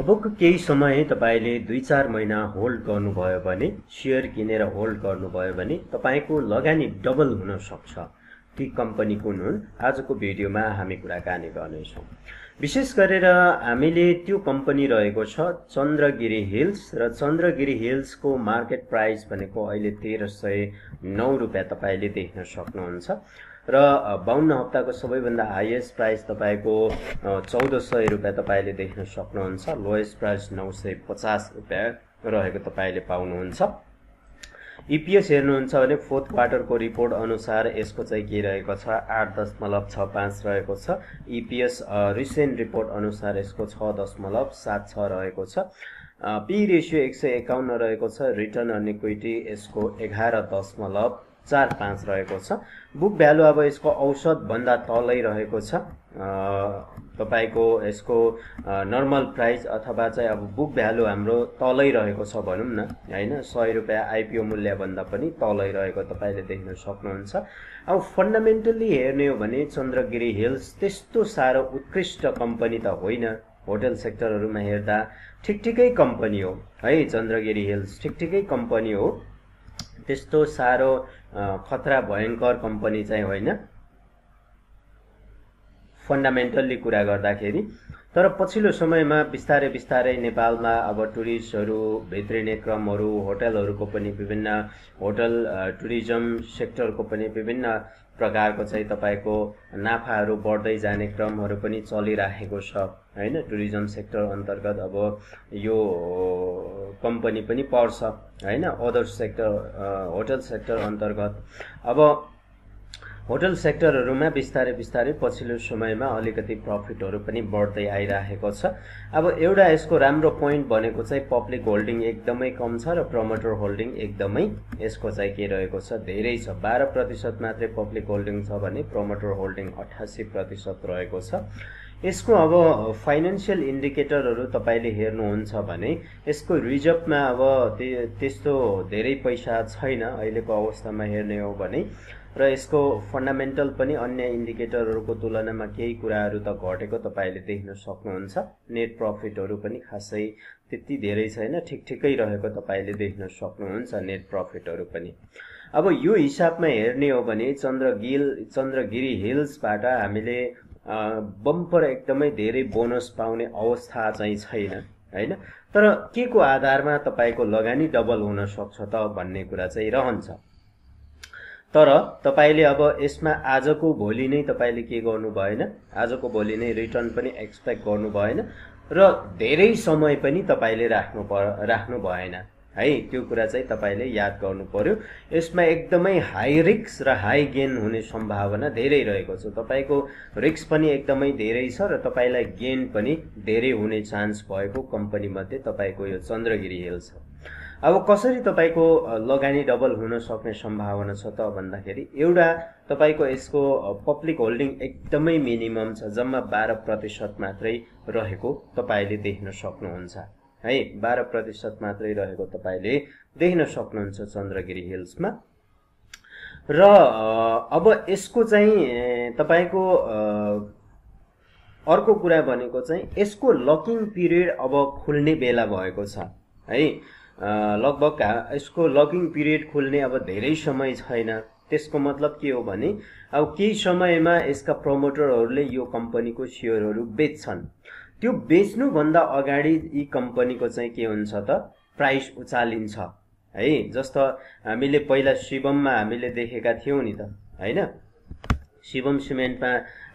अबको केही समय तपाईँले दुई चार महिना होल्ड गर्नुभयो भने सेयर किनेर होल्ड गर्नुभयो भने तपाईँको लगानी डबल हुन सक्छ ती कम्पनी कुन हुन् आजको भिडियोमा हामी कुराकानी गर्नेछौँ विशेष गरेर हामीले त्यो कम्पनी रहेको छ चन्द्रगिरी हिल्स र चन्द्रगिरी हिल्सको मार्केट प्राइस भनेको अहिले तेह्र सय नौ रुपियाँ तपाईँले देख्न सक्नुहुन्छ र बाहुन्न हप्ताको सबैभन्दा हाइएस्ट प्राइस तपाईँको चौध सय रुपियाँ तपाईँले देख्न सक्नुहुन्छ लोएस्ट प्राइस नौ सय पचास रुपियाँ रहेको तपाईँले पाउनुहुन्छ इपिएस e हेर्नुहुन्छ भने फोर्थ क्वार्टरको रिपोर्ट अनुसार यसको चाहिँ के रहेको छ आठ दशमलव छ पाँच रहेको छ इपिएस रिसेन्ट रिपोर्ट अनुसार यसको छ दशमलव सात छ रहेको छ पी रेसियो एक सय एकाउन्न रहेको छ रिटर्न अन इक्विटी यसको एघार दशमलव चार पाँच रहेको छ बुक भ्यालु अब यसको औसतभन्दा तलै रहेको छ तपाईँको यसको नर्मल प्राइस अथवा चाहिँ अब बुक भ्यालु हाम्रो तलै रहेको छ भनौँ न होइन सय रुपियाँ आइपिओ मूल्यभन्दा पनि तलै रहेको तपाईँले देख्न सक्नुहुन्छ अब फन्डामेन्टल्ली हेर्ने हो भने चन्द्रगिरी हिल्स त्यस्तो साह्रो उत्कृष्ट कम्पनी त होइन होटल सेक्टरहरूमा हेर्दा ठिक ठिकै कम्पनी हो है चन्द्रगिरी हिल्स ठिक ठिकै कम्पनी हो त्यस्तो साह्रो खतरा भयङ्कर कम्पनी चाहिँ होइन फन्डामेन्टल्ली कुरा गर्दाखेरि तर पछिल्लो समयमा बिस्तारै बिस्तारै नेपालमा अब टुरिस्टहरू भित्रिने क्रमहरू होटलहरूको पनि विभिन्न होटल टुरिज्म सेक्टरको पनि विभिन्न प्रकारको चाहिँ तपाईँको नाफाहरू बढ्दै जाने क्रमहरू पनि चलिराखेको छ होइन टुरिज्म सेक्टर अन्तर्गत अब यो कम्पनी पनि पर्छ होइन अदर सेक्टर होटल सेक्टर अन्तर्गत अब होटल सेक्टरहरूमा बिस्तारै बिस्तारै पछिल्लो समयमा अलिकति प्रफिटहरू पनि बढ्दै आइरहेको छ अब एउटा यसको राम्रो पोइन्ट भनेको चाहिँ पब्लिक होल्डिङ एकदमै कम छ र प्रमोटर होल्डिङ एकदमै यसको चाहिँ के रहेको छ धेरै छ बाह्र प्रतिशत मात्रै पब्लिक होल्डिङ छ भने प्रमोटर होल्डिङ अठासी प्रतिशत रहेको छ यसको अब फाइनेन्सियल इन्डिकेटरहरू तपाईँले हेर्नुहुन्छ भने यसको रिजर्भमा अब त्यस्तो धेरै पैसा छैन अहिलेको अवस्थामा हेर्ने हो भने र यसको फन्डामेन्टल पनि अन्य इन्डिकेटरहरूको तुलनामा केही कुराहरू त घटेको तपाईँले देख्न सक्नुहुन्छ नेट प्रफिटहरू पनि खासै त्यति धेरै छैन ठिक ठिकै रहेको तपाईँले देख्न सक्नुहुन्छ नेट प्रफिटहरू पनि अब यो हिसाबमा हेर्ने हो भने चन्द्रगिल चन्द्रगिरी हिल्सबाट हामीले बम्पर एकदमै धेरै बोनस पाउने अवस्था चाहिँ छैन होइन तर के को आधारमा तपाईँको लगानी डबल हुन सक्छ त भन्ने कुरा चाहिँ रहन्छ तर तपाईँले अब यसमा आजको भोलि नै तपाईँले के गर्नु भएन आजको भोलि नै रिटर्न पनि एक्सपेक्ट गर्नु भएन र धेरै समय पनि तपाईँले राख्नु प राख्नु भएन है त्यो कुरा चाहिँ तपाईँले याद गर्नु पऱ्यो यसमा एकदमै हाई रिक्स र हाई गेन हुने सम्भावना धेरै रहेको छ तपाईँको रिक्स पनि एकदमै धेरै छ र तपाईँलाई गेन पनि धेरै हुने चान्स भएको कम्पनीमध्ये तपाईँको यो चन्द्रगिरी हिल छ अब कसरी तपाईँको लगानी डबल हुन सक्ने सम्भावना छ त भन्दाखेरि एउटा तपाईँको यसको पब्लिक होल्डिङ एकदमै मिनिमम छ जम्मा बाह्र प्रतिशत मात्रै रहेको तपाईँले देख्न सक्नुहुन्छ है बाह्र प्रतिशत मात्रै रहेको तपाईँले देख्न सक्नुहुन्छ चन्द्रगिरी हिल्समा र अब यसको चाहिँ तपाईँको अर्को कुरा भनेको चाहिँ यसको लकिङ पिरियड अब खुल्ने बेला भएको छ है लगभग यसको लकिङ पिरियड खुल्ने अब धेरै समय छैन त्यसको मतलब के हो भने अब केही समयमा यसका प्रमोटरहरूले यो कम्पनीको सेयरहरू बेच्छन् त्यो बेच्नुभन्दा अगाडि यी कम्पनीको चाहिँ के हुन्छ त प्राइस उचालिन्छ है जस्तो हामीले पहिला शिवममा हामीले देखेका थियौँ नि त होइन शिवम सिमेन्टमा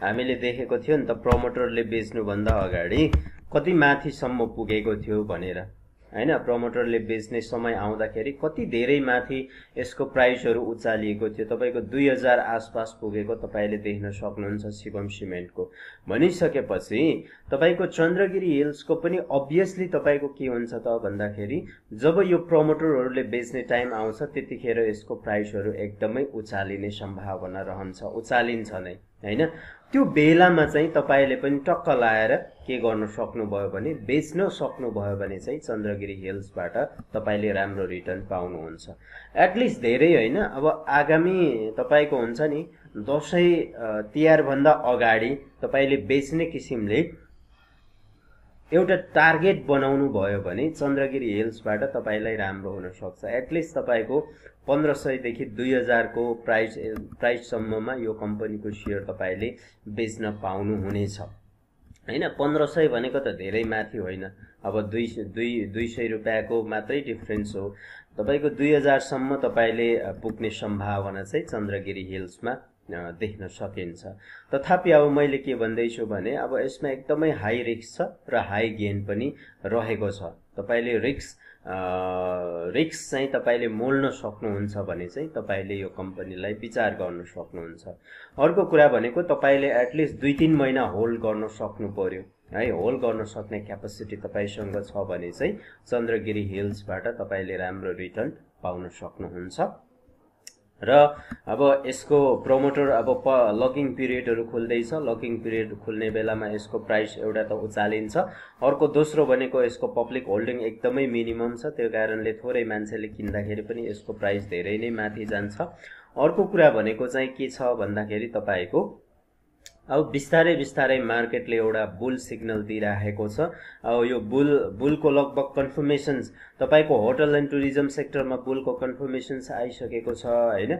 हामीले देखेको थियो नि त प्रमोटरले बेच्नुभन्दा अगाडि कति माथिसम्म पुगेको थियो भनेर होइन प्रमोटरले बेच्ने समय आउँदाखेरि कति धेरै माथि यसको प्राइसहरू उचालिएको थियो तपाईँको दुई हजार आसपास पुगेको तपाईँले देख्न सक्नुहुन्छ शिवम सिमेन्टको भनिसकेपछि तपाईँको चन्द्रगिरी हिल्सको पनि अभियसली तपाईँको के हुन्छ त भन्दाखेरि जब यो प्रमोटरहरूले बेच्ने टाइम आउँछ त्यतिखेर यसको प्राइसहरू एकदमै उचालिने सम्भावना रहन्छ उचालिन्छ नै होइन त्यो बेलामा चाहिँ तपाईँले पनि टक्क लाएर के गर्नु सक्नुभयो भने बेच्न सक्नुभयो भने चाहिँ चन्द्रगिरी हिल्सबाट तपाईँले राम्रो रिटर्न पाउनुहुन्छ एटलिस्ट धेरै होइन अब आगामी तपाईँको हुन्छ नि दसैँ तिहारभन्दा अगाडि तपाईँले बेच्ने किसिमले एउटा टार्गेट बनाउनु भयो भने चन्द्रगिरी हिल्सबाट तपाईँलाई राम्रो हुनसक्छ एटलिस्ट तपाईँको पन्ध्र सयदेखि दुई हजारको प्राइस प्राइससम्ममा यो कम्पनीको सेयर तपाईँले बेच्न पाउनुहुनेछ होइन पन्ध्र सय भनेको त धेरै माथि होइन अब दुई दुई दुई सय रुपियाँको मात्रै डिफ्रेन्स हो तपाईँको दुई हजारसम्म तपाईँले पुग्ने सम्भावना चाहिँ चन्द्रगिरी हिल्समा देख्न सकिन्छ तथापि अब मैले के भन्दैछु भने अब यसमा एकदमै हाई रिस्क छ र हाई गेन पनि रहेको छ तपाईँले रिक्स रिक्स चाहिँ तपाईँले मोल्न सक्नुहुन्छ भने चाहिँ तपाईँले यो कम्पनीलाई विचार गर्न सक्नुहुन्छ अर्को कुरा भनेको तपाईँले एटलिस्ट दुई तिन महिना होल्ड गर्न सक्नु पऱ्यो है होल्ड गर्न सक्ने क्यापेसिटी तपाईँसँग छ भने चाहिँ चन्द्रगिरी हिल्सबाट तपाईँले राम्रो रिटर्न पाउन सक्नुहुन्छ र अब यसको प्रमोटर अब प लकिङ पिरियडहरू खोल्दैछ लकिङ पिरियड खुल्ने बेलामा यसको प्राइस एउटा त उचालिन्छ अर्को दोस्रो भनेको यसको पब्लिक होल्डिङ एकदमै मिनिमम छ त्यो कारणले थोरै मान्छेले किन्दाखेरि पनि यसको प्राइस धेरै नै माथि जान्छ अर्को कुरा भनेको चाहिँ के छ भन्दाखेरि तपाईँको अब बिस्तारै बिस्तारै मार्केटले एउटा बुल सिग्नल दिइराखेको छ अब यो बुल बुलको लगभग कन्फर्मेसन्स तपाईँको होटल एन्ड टुरिज्म सेक्टरमा बुलको कन्फर्मेसन्स आइसकेको छ होइन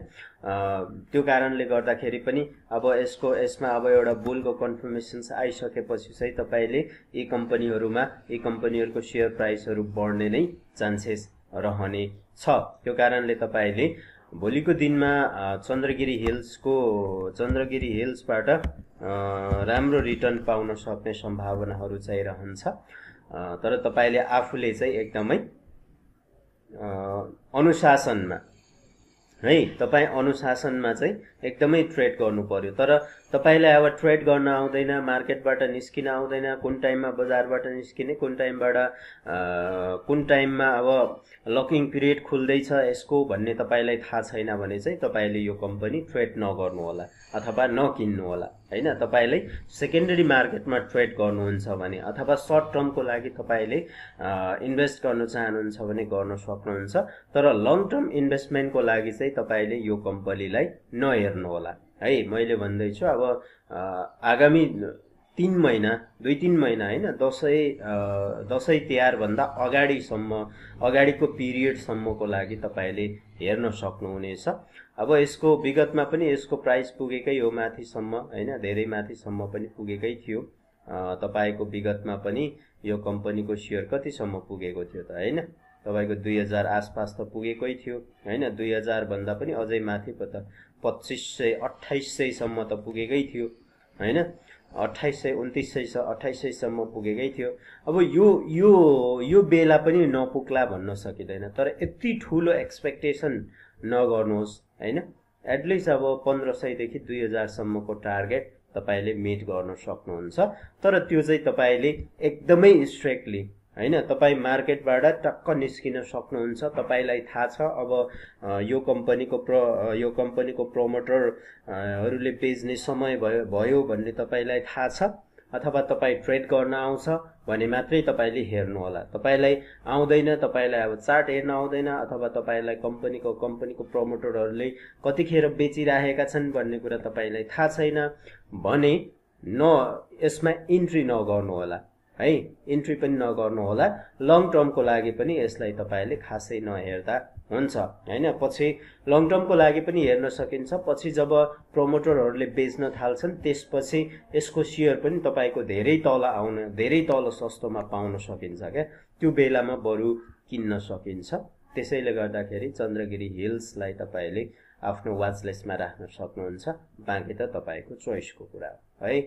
त्यो कारणले गर्दाखेरि पनि अब यसको यसमा अब एउटा बुलको कन्फर्मेसन्स आइसकेपछि चाहिँ तपाईँले यी कम्पनीहरूमा यी कम्पनीहरूको सेयर प्राइसहरू बढ्ने नै चान्सेस रहने छ त्यो कारणले तपाईँले भोलिको दिनमा चन्द्रगिरी हिल्सको चन्द्रगिरी हिल्सबाट राम्रो रिटर्न पाउन सक्ने सम्भावनाहरू चाहिँ रहन्छ तर तपाईँले आफूले चाहिँ एकदमै अनुशासनमा है तपाईँ अनुशासनमा चाहिँ एकदमै ट्रेड गर्नु पर्यो तर तपाईँलाई अब ट्रेड गर्न आउँदैन मार्केटबाट निस्किन आउँदैन कुन टाइममा बजारबाट निस्किने कुन टाइमबाट कुन टाइममा अब लकिङ पिरियड खुल्दैछ यसको भन्ने तपाईँलाई थाहा छैन भने चाहिँ तपाईँले यो कम्पनी ट्रेड नगर्नुहोला अथवा नकिन्नुहोला होइन तपाईँले सेकेन्डरी मार्केटमा ट्रेड गर्नुहुन्छ भने अथवा सर्ट टर्मको लागि तपाईँले इन्भेस्ट गर्न चाहनुहुन्छ भने गर्न सक्नुहुन्छ तर लङ टर्म इन्भेस्टमेन्टको लागि चाहिँ तपाईँले यो कम्पनीलाई नहेर्नुहोला है मैले भन्दैछु अब आगामी तिन महिना दुई तिन महिना होइन दसैँ दसैँ तिहारभन्दा अगाडिसम्म अगाडिको पिरियडसम्मको लागि तपाईँले हेर्न सक्नुहुनेछ अब यसको विगतमा पनि यसको प्राइस पुगेकै हो माथिसम्म होइन धेरै माथिसम्म पनि पुगेकै थियो तपाईँको विगतमा पनि यो कम्पनीको सेयर कतिसम्म पुगेको थियो त होइन तपाईँको दुई हजार आसपास त पुगेकै थियो होइन दुई हजारभन्दा पनि अझै माथि त पच्चिस सय अठाइस सयसम्म त पुगेकै थियो होइन अठाइस सय उन्तिस सय छ अठाइस सयसम्म पुगेकै थियो अब यो यो यो बेला पनि नपुग्ला भन्न सकिँदैन तर यति ठुलो एक्सपेक्टेसन नगर्नुहोस् होइन एटलिस्ट अब पन्ध्र सयदेखि दुई हजारसम्मको टार्गेट तपाईँले मिट गर्न सक्नुहुन्छ तर त्यो चाहिँ तपाईँले एकदमै स्ट्रिक्टली होइन तपाईँ मार्केटबाट टक्क निस्किन सक्नुहुन्छ तपाईँलाई थाहा छ अब यो कम्पनीको प्र यो कम्पनीको प्रमोटरहरूले बेच्ने समय भयो भयो भन्ने तपाईँलाई थाहा छ अथवा तपाईँ ट्रेड गर्न आउँछ भने मात्रै तपाईँले हेर्नुहोला तपाईँलाई आउँदैन तपाईँलाई अब चार्ट हेर्न आउँदैन अथवा तपाईँलाई कम्पनीको कम्पनीको प्रमोटरहरूले कतिखेर बेचिराखेका छन् भन्ने कुरा तपाईँलाई थाहा छैन भने न यसमा इन्ट्री नगर्नुहोला है इन्ट्री पनि नगर्नु होला लङ टर्मको लागि पनि यसलाई तपाईँले खासै नहेर्दा हुन्छ होइन पछि लङ टर्मको लागि पनि हेर्न सकिन्छ पछि जब प्रमोटरहरूले बेच्न थाल्छन् त्यसपछि यसको सेयर पनि तपाईँको धेरै तल आउन धेरै तल सस्तोमा पाउन सकिन्छ क्या त्यो बेलामा बरु किन्न सकिन्छ त्यसैले गर्दाखेरि चन्द्रगिरी हिल्सलाई तपाईँले आफ्नो वाचलेसमा राख्न सक्नुहुन्छ बाँकी त तपाईँको चोइसको कुरा हो है